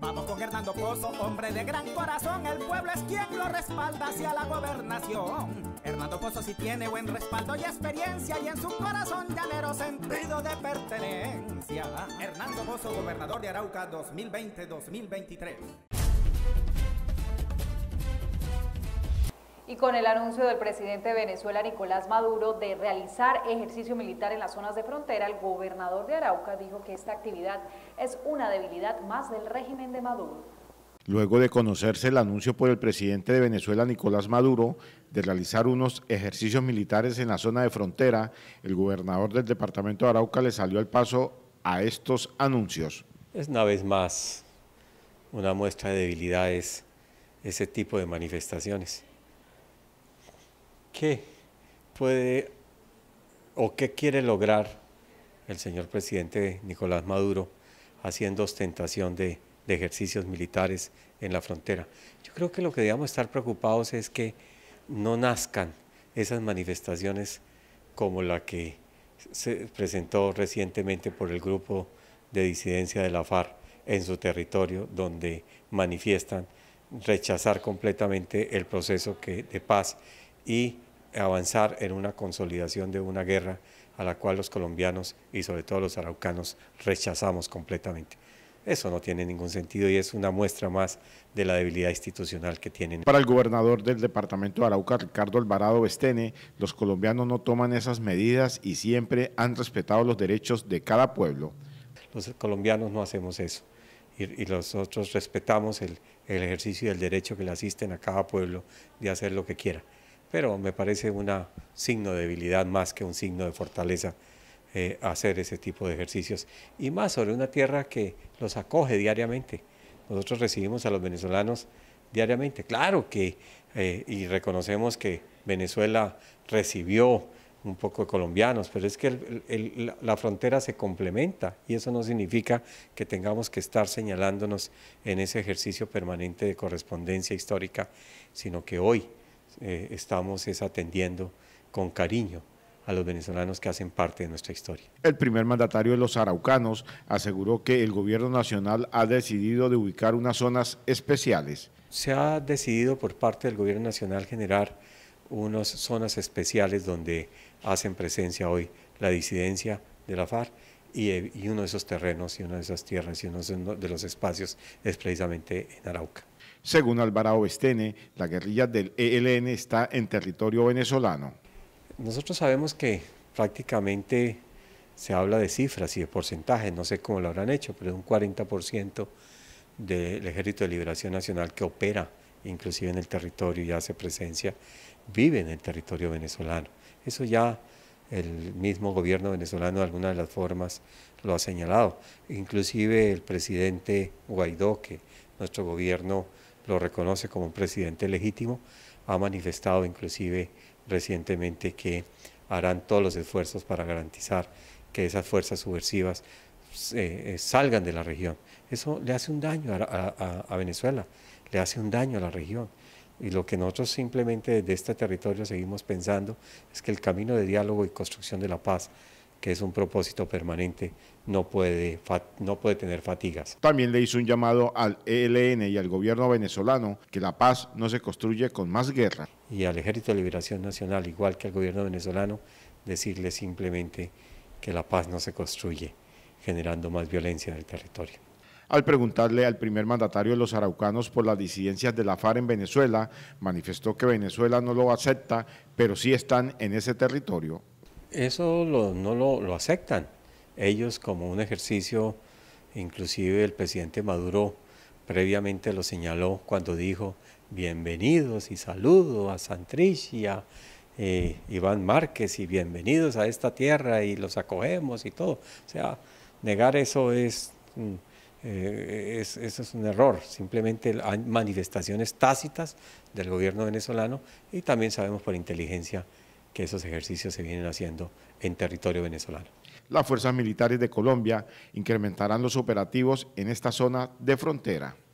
Vamos con Hernando Pozo, hombre de gran corazón, el pueblo es quien lo respalda hacia la gobernación. Hernando Pozo sí tiene buen respaldo y experiencia y en su corazón llanero sentido de pertenencia. Hernando Pozo, gobernador de Arauca 2020-2023. y con el anuncio del presidente de Venezuela, Nicolás Maduro, de realizar ejercicio militar en las zonas de frontera, el gobernador de Arauca dijo que esta actividad es una debilidad más del régimen de Maduro. Luego de conocerse el anuncio por el presidente de Venezuela, Nicolás Maduro, de realizar unos ejercicios militares en la zona de frontera, el gobernador del departamento de Arauca le salió al paso a estos anuncios. Es una vez más una muestra de debilidades ese tipo de manifestaciones. ¿Qué puede o qué quiere lograr el señor presidente Nicolás Maduro haciendo ostentación de, ejercicios militares en la frontera? Yo creo que lo que debemos estar preocupados es que no nazcan esas manifestaciones como la que se presentó recientemente por el grupo de disidencia de la FARC en su territorio, donde manifiestan rechazar completamente el proceso de paz y avanzar en una consolidación de una guerra a la cual los colombianos y sobre todo los araucanos rechazamos completamente. Eso no tiene ningún sentido y es una muestra más de la debilidad institucional que tienen. Para el gobernador del departamento de Arauca, Ricardo Alvarado Bestene, los colombianos no toman esas medidas y siempre han respetado los derechos de cada pueblo. Los colombianos no hacemos eso y, nosotros respetamos el, el ejercicio del derecho que le asisten a cada pueblo de hacer lo que quiera pero me parece un signo de debilidad más que un signo de fortaleza eh, hacer ese tipo de ejercicios. Y más sobre una tierra que los acoge diariamente. Nosotros recibimos a los venezolanos diariamente. Claro que, eh, y reconocemos que Venezuela recibió un poco de colombianos, pero es que la frontera se complementa y eso no significa que tengamos que estar señalándonos en ese ejercicio permanente de correspondencia histórica, sino que hoy eh, estamos es atendiendo con cariño a los venezolanos que hacen parte de nuestra historia. El primer mandatario de los araucanos aseguró que el gobierno nacional ha decidido de ubicar unas zonas especiales. Se ha decidido por parte del gobierno nacional generar unas zonas especiales donde hacen presencia hoy la disidencia de la FARC eh, y, uno de esos terrenos y una de esas tierras y uno de los espacios es precisamente en Arauca. Según Alvarado Bestene, la guerrilla del ELN está en territorio venezolano. Nosotros sabemos que prácticamente se habla de cifras y de porcentajes, no sé cómo lo habrán hecho, pero un 40% del Ejército de Liberación Nacional que opera inclusive en el territorio y hace presencia, vive en el territorio venezolano. Eso ya el mismo gobierno venezolano de alguna de las formas lo ha señalado. Inclusive el presidente Guaidó, que nuestro gobierno lo reconoce como un presidente legítimo, ha manifestado inclusive recientemente que harán todos los esfuerzos para garantizar que esas fuerzas subversivas eh, eh, salgan de la región. Eso le hace un daño a Venezuela, le hace un daño a la región. Y lo que nosotros simplemente desde este territorio seguimos pensando es que el camino de diálogo y construcción de la paz, que es un propósito permanente, no puede, no puede tener fatigas. También le hizo un llamado al ELN y al gobierno venezolano que la paz no se construye con más guerra. Y al Ejército de Liberación Nacional, igual que al gobierno venezolano, decirle simplemente que la paz no se construye generando más violencia en el territorio. Al preguntarle al primer mandatario de los araucanos por las disidencias de la FARC en Venezuela, manifestó que Venezuela no lo acepta, pero sí están en ese territorio. Eso no lo, aceptan. Ellos como un ejercicio, inclusive el presidente Maduro previamente lo señaló cuando dijo bienvenidos y saludo a Santricia, eh, Iván Márquez y bienvenidos a esta tierra y los acogemos y todo. O sea, negar eso es mm, eh, es, eso es un error, simplemente hay manifestaciones tácitas del gobierno venezolano y también sabemos por inteligencia que esos ejercicios se vienen haciendo en territorio venezolano. Las fuerzas militares de Colombia incrementarán los operativos en esta zona de frontera.